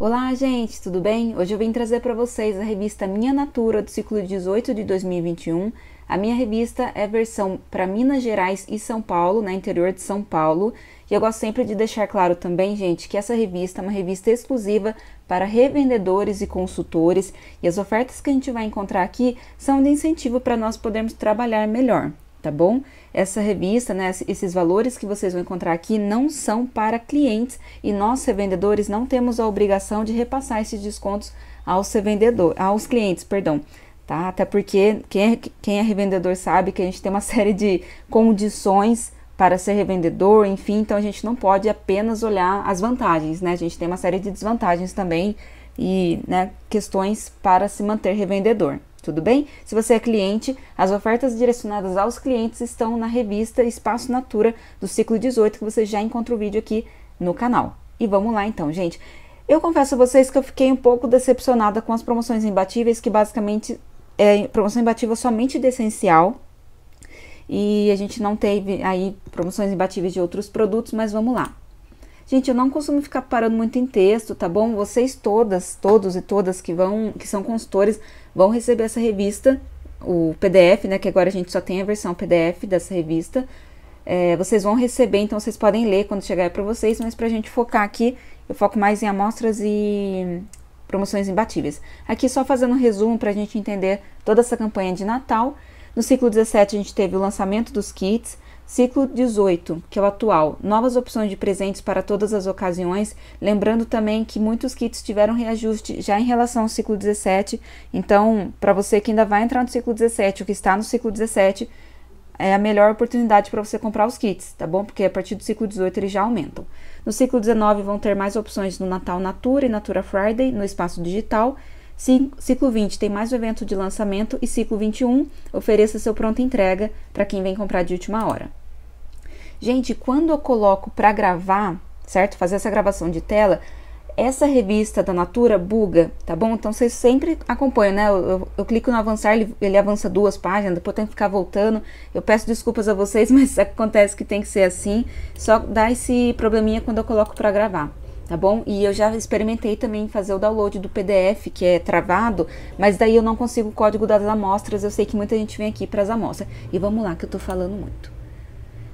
Olá, gente, tudo bem? Hoje eu vim trazer para vocês a revista Minha Natura do ciclo 18 de 2021. A minha revista é versão para Minas Gerais e São Paulo, na né, interior de São Paulo. E eu gosto sempre de deixar claro também, gente, que essa revista é uma revista exclusiva para revendedores e consultores, e as ofertas que a gente vai encontrar aqui são de incentivo para nós podermos trabalhar melhor tá bom? Essa revista, né, esses valores que vocês vão encontrar aqui não são para clientes e nós revendedores não temos a obrigação de repassar esses descontos aos revendedor, aos clientes, perdão. Tá? Até porque quem é, quem é revendedor sabe que a gente tem uma série de condições para ser revendedor, enfim, então a gente não pode apenas olhar as vantagens, né? A gente tem uma série de desvantagens também e né, questões para se manter revendedor tudo bem? Se você é cliente, as ofertas direcionadas aos clientes estão na revista Espaço Natura do ciclo 18, que você já encontra o vídeo aqui no canal. E vamos lá então, gente. Eu confesso a vocês que eu fiquei um pouco decepcionada com as promoções imbatíveis, que basicamente é promoção imbatível somente de essencial, e a gente não teve aí promoções imbatíveis de outros produtos, mas vamos lá. Gente, eu não costumo ficar parando muito em texto, tá bom? Vocês todas, todos e todas que vão, que são consultores, vão receber essa revista, o PDF, né? Que agora a gente só tem a versão PDF dessa revista. É, vocês vão receber, então vocês podem ler quando chegar para vocês, mas pra gente focar aqui, eu foco mais em amostras e promoções imbatíveis. Aqui só fazendo um resumo para a gente entender toda essa campanha de Natal. No ciclo 17 a gente teve o lançamento dos kits, Ciclo 18, que é o atual, novas opções de presentes para todas as ocasiões, lembrando também que muitos kits tiveram reajuste já em relação ao ciclo 17, então para você que ainda vai entrar no ciclo 17, o que está no ciclo 17, é a melhor oportunidade para você comprar os kits, tá bom? Porque a partir do ciclo 18 eles já aumentam. No ciclo 19 vão ter mais opções no Natal Natura e Natura Friday, no espaço digital. Ciclo 20 tem mais o evento de lançamento e ciclo 21 ofereça seu pronto entrega para quem vem comprar de última hora. Gente, quando eu coloco para gravar, certo? Fazer essa gravação de tela, essa revista da Natura buga, tá bom? Então vocês sempre acompanham, né? Eu, eu, eu clico no avançar, ele, ele, avança duas páginas, depois tem que ficar voltando. Eu peço desculpas a vocês, mas acontece que tem que ser assim. Só dá esse probleminha quando eu coloco para gravar, tá bom? E eu já experimentei também fazer o download do PDF, que é travado, mas daí eu não consigo o código das amostras. Eu sei que muita gente vem aqui para as amostras. E vamos lá, que eu tô falando muito.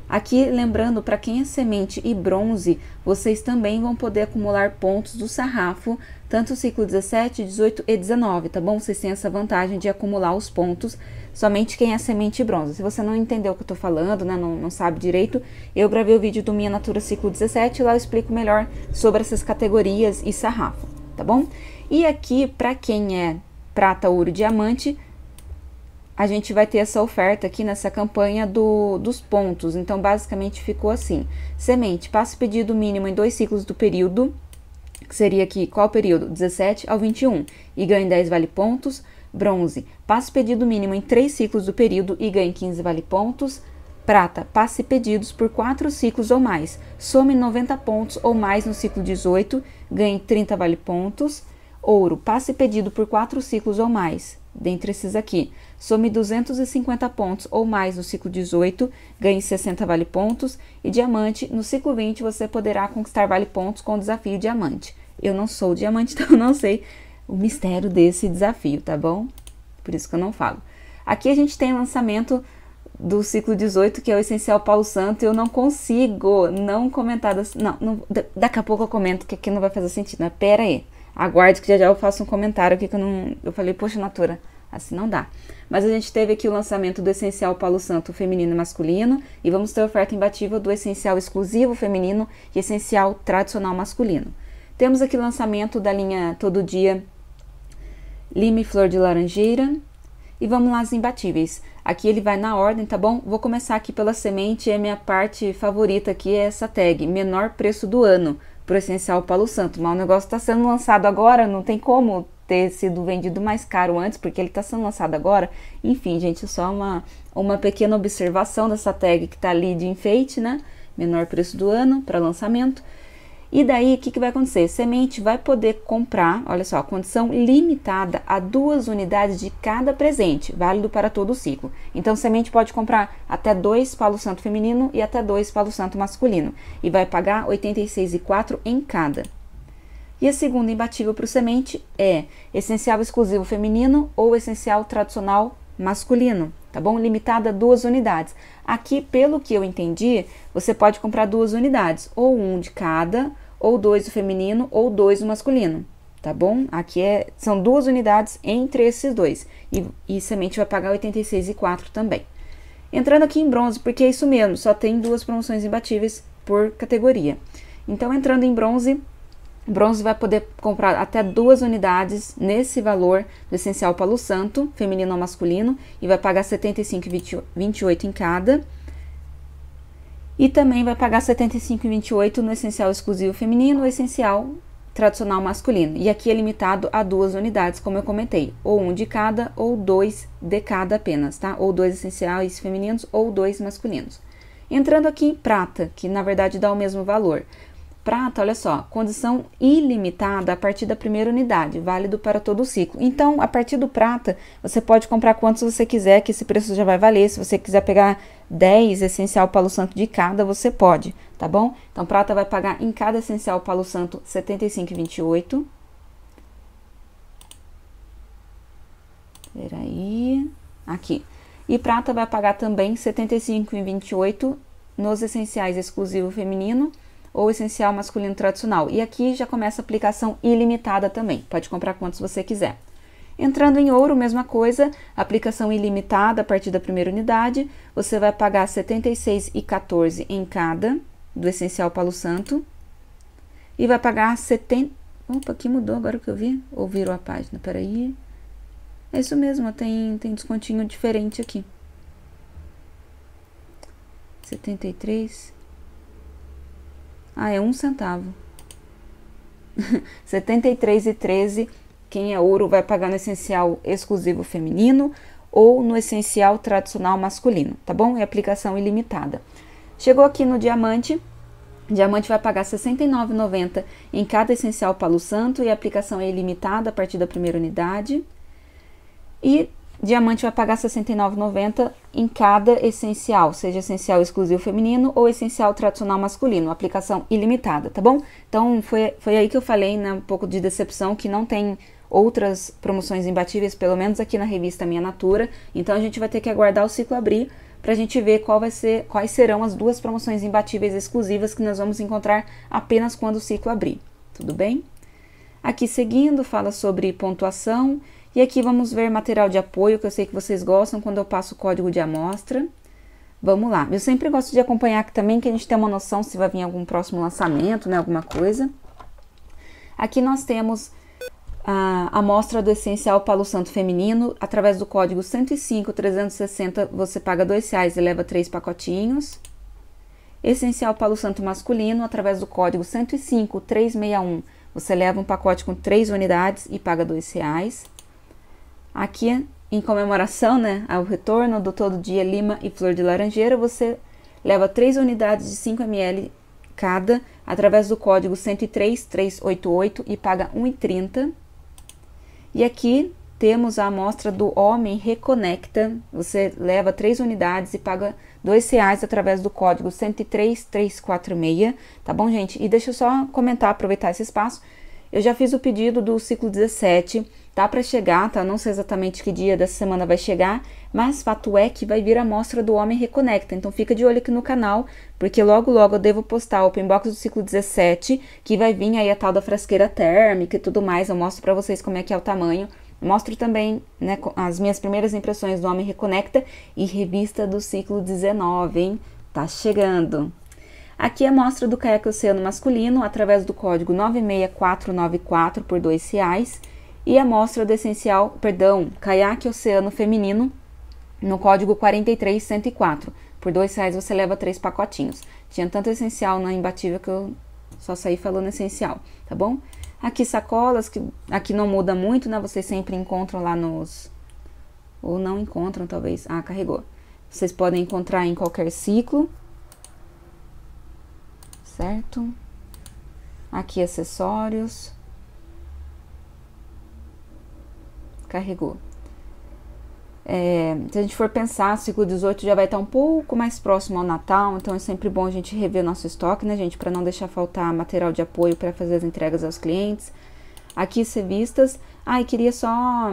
Aqui, lembrando, para quem é semente e bronze, vocês também vão poder acumular pontos do sarrafo, tanto o ciclo 17, 18 e 19, tá bom? Vocês têm essa vantagem de acumular os pontos somente quem é semente e bronze. Se você não entendeu o que eu tô falando, né, não, não sabe direito, eu gravei o vídeo do Minha Natura Ciclo 17, lá eu explico melhor sobre essas categorias e sarrafo, tá bom? E aqui, para quem é prata, ouro e diamante, a gente vai ter essa oferta aqui nessa campanha do, dos pontos. Então, basicamente ficou assim: semente, passe pedido mínimo em dois ciclos do período, que seria aqui qual período? 17 ao 21, e ganhe 10 vale pontos. Bronze, passe pedido mínimo em três ciclos do período e ganhe 15 vale pontos. Prata, passe pedidos por quatro ciclos ou mais. Some 90 pontos ou mais no ciclo 18, ganhe 30 vale pontos. Ouro, passe pedido por quatro ciclos ou mais, dentre esses aqui some 250 pontos ou mais no ciclo 18, ganhe 60 vale pontos e diamante. No ciclo 20 você poderá conquistar vale pontos com o desafio diamante. Eu não sou diamante, então não sei o mistério desse desafio, tá bom? Por isso que eu não falo. Aqui a gente tem lançamento do ciclo 18, que é o essencial Paulo Santo, eu não consigo não comentar. Das, não, não, daqui a pouco eu comento que aqui não vai fazer sentido. Mas pera aí, aguarde que já já eu faço um comentário aqui que eu não. Eu falei, poxa, Natura, Assim não dá. Mas a gente teve aqui o lançamento do Essencial Paulo Santo Feminino e Masculino e vamos ter oferta imbatível do Essencial Exclusivo Feminino e Essencial Tradicional Masculino. Temos aqui o lançamento da linha Todo Dia Lime Flor de Laranjeira e vamos lá as imbatíveis. Aqui ele vai na ordem, tá bom? Vou começar aqui pela semente, é minha parte favorita aqui, é essa tag, menor preço do ano, pro Essencial Paulo Santo. Mas o negócio está sendo lançado agora, não tem como ter sido vendido mais caro antes, porque ele está sendo lançado agora. Enfim, gente, é só uma, uma pequena observação dessa tag que está ali de enfeite, né? Menor preço do ano para lançamento. E daí, o que, que vai acontecer? Semente vai poder comprar, olha só, condição limitada a duas unidades de cada presente, válido para todo o ciclo. Então, semente pode comprar até dois palo santo feminino e até dois palo santo masculino, e vai pagar R$ 86,4 em cada. E a segunda imbatível para o semente é essencial exclusivo feminino ou essencial tradicional masculino, tá bom? Limitada a duas unidades. Aqui, pelo que eu entendi, você pode comprar duas unidades, ou um de cada, ou dois do feminino, ou dois do masculino, tá bom? Aqui é, são duas unidades entre esses dois. E, e semente vai pagar 86,4 também. Entrando aqui em bronze, porque é isso mesmo, só tem duas promoções imbatíveis por categoria. Então, entrando em bronze, Bronze vai poder comprar até duas unidades nesse valor do essencial Palo Santo, feminino ou masculino, e vai pagar 75,28 em cada. E também vai pagar 75,28 no essencial exclusivo feminino ou essencial tradicional masculino. E aqui é limitado a duas unidades, como eu comentei, ou um de cada ou dois de cada apenas, tá? Ou dois essenciais femininos ou dois masculinos. Entrando aqui em prata, que na verdade dá o mesmo valor, prata, olha só, condição ilimitada a partir da primeira unidade, válido para todo o ciclo. Então, a partir do prata, você pode comprar quantos você quiser, que esse preço já vai valer. Se você quiser pegar 10 essencial palo santo de cada, você pode, tá bom? Então, prata vai pagar em cada essencial palo santo 75,28. Peraí, aqui. E prata vai pagar também 75,28 nos essenciais exclusivo feminino ou essencial masculino tradicional. E aqui já começa a aplicação ilimitada também. Pode comprar quantos você quiser. Entrando em ouro, mesma coisa, aplicação ilimitada a partir da primeira unidade, você vai pagar R$ 76,14 em cada do essencial Palo Santo e vai pagar 70. Opa, aqui mudou agora que eu vi. Ou virou a página, peraí. É isso mesmo, tem, tem descontinho diferente aqui. 73. Ah, é um centavo. 73,13. Quem é ouro vai pagar no essencial exclusivo feminino ou no essencial tradicional masculino, tá bom? É aplicação ilimitada. Chegou aqui no diamante, Diamante vai pagar R$ 69,90 em cada essencial Palo Santo e aplicação é ilimitada a partir da primeira unidade. E Diamante vai pagar R$ 69,90 em cada essencial, seja essencial exclusivo feminino ou essencial tradicional masculino, aplicação ilimitada, tá bom? Então foi, foi aí que eu falei, né, um pouco de decepção que não tem outras promoções imbatíveis, pelo menos aqui na revista Minha Natura. Então a gente vai ter que aguardar o ciclo abrir para a gente ver qual vai ser, quais serão as duas promoções imbatíveis exclusivas que nós vamos encontrar apenas quando o ciclo abrir. Tudo bem? Aqui seguindo fala sobre pontuação e aqui vamos ver material de apoio, que eu sei que vocês gostam quando eu passo o código de amostra. Vamos lá. Eu sempre gosto de acompanhar aqui também, que a gente tem uma noção se vai vir algum próximo lançamento, né, alguma coisa. Aqui nós temos a amostra do essencial Palo Santo Feminino. Através do código 105360, você paga R$ reais e leva três pacotinhos. Essencial Palo Santo Masculino, através do código 105361, você leva um pacote com três unidades e paga R$ reais. Aqui, em comemoração né, ao retorno do Todo Dia Lima e Flor de Laranjeira, você leva 3 unidades de 5 ml cada através do código 103388 e paga 1,30. E aqui temos a amostra do Homem Reconecta. Você leva 3 unidades e paga R$ reais através do código 103346, tá bom, gente? E deixa eu só comentar, aproveitar esse espaço eu já fiz o pedido do ciclo 17, tá para chegar, tá? Não sei exatamente que dia dessa semana vai chegar, mas fato é que vai vir a amostra do Homem Reconecta. Então fica de olho aqui no canal, porque logo logo eu devo postar o open box do ciclo 17, que vai vir aí a tal da frasqueira térmica e tudo mais. Eu mostro para vocês como é que é o tamanho. Mostro também né, as minhas primeiras impressões do Homem Reconecta e revista do ciclo 19, hein? Tá chegando! Aqui é a amostra do caiaque oceano masculino através do código 96494 por R$ reais e a amostra do essencial, perdão, caiaque oceano feminino no código 43104. Por R$ reais você leva três pacotinhos. Tinha tanto essencial na imbatível que eu só saí falando essencial, tá bom? Aqui sacolas, que aqui não muda muito, né? Vocês sempre encontram lá nos... Ou não encontram, talvez. Ah, carregou. Vocês podem encontrar em qualquer ciclo certo? Aqui, acessórios. Carregou. É, se a gente for pensar, ciclo 18 já vai estar um pouco mais próximo ao Natal, então é sempre bom a gente rever nosso estoque, né, gente? Para não deixar faltar material de apoio para fazer as entregas aos clientes. Aqui, revistas. Ah, e queria só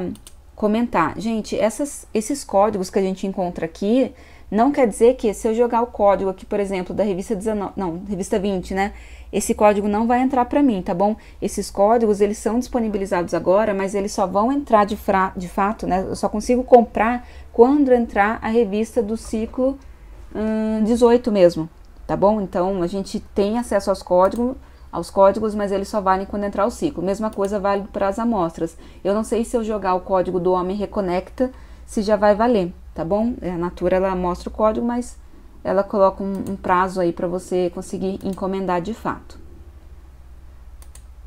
comentar. Gente, essas, esses códigos que a gente encontra aqui não quer dizer que se eu jogar o código aqui, por exemplo, da revista 19, não, revista 20, né? Esse código não vai entrar para mim, tá bom? Esses códigos, eles são disponibilizados agora, mas eles só vão entrar de, fra, de fato, né? Eu só consigo comprar quando entrar a revista do ciclo hum, 18 mesmo, tá bom? Então, a gente tem acesso aos códigos, aos códigos, mas eles só valem quando entrar o ciclo. Mesma coisa vale para as amostras. Eu não sei se eu jogar o código do Homem Reconecta, se já vai valer tá bom? É, a Natura ela mostra o código, mas ela coloca um, um prazo aí para você conseguir encomendar de fato.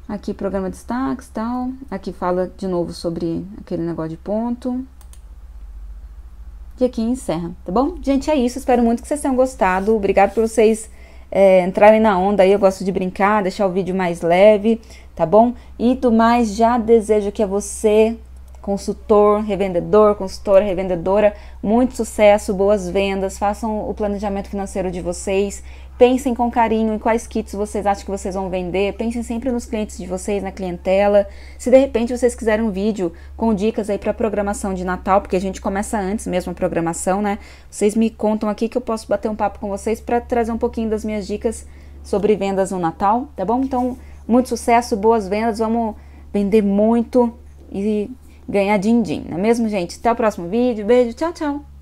Aqui programa de destaques, tal. Aqui fala de novo sobre aquele negócio de ponto. E aqui encerra, tá bom? Gente, é isso. Espero muito que vocês tenham gostado. Obrigado por vocês é, entrarem na onda aí. Eu gosto de brincar, deixar o vídeo mais leve, tá bom? E do mais, já desejo que a você consultor, revendedor, consultora, revendedora. Muito sucesso, boas vendas, façam o planejamento financeiro de vocês. Pensem com carinho em quais kits vocês acham que vocês vão vender. Pensem sempre nos clientes de vocês, na clientela. Se de repente vocês quiserem um vídeo com dicas aí para programação de Natal, porque a gente começa antes mesmo a programação, né? Vocês me contam aqui que eu posso bater um papo com vocês para trazer um pouquinho das minhas dicas sobre vendas no Natal, tá bom? Então, muito sucesso, boas vendas, vamos vender muito e ganhar din-din, não é mesmo, gente? Até o próximo vídeo, beijo, tchau, tchau!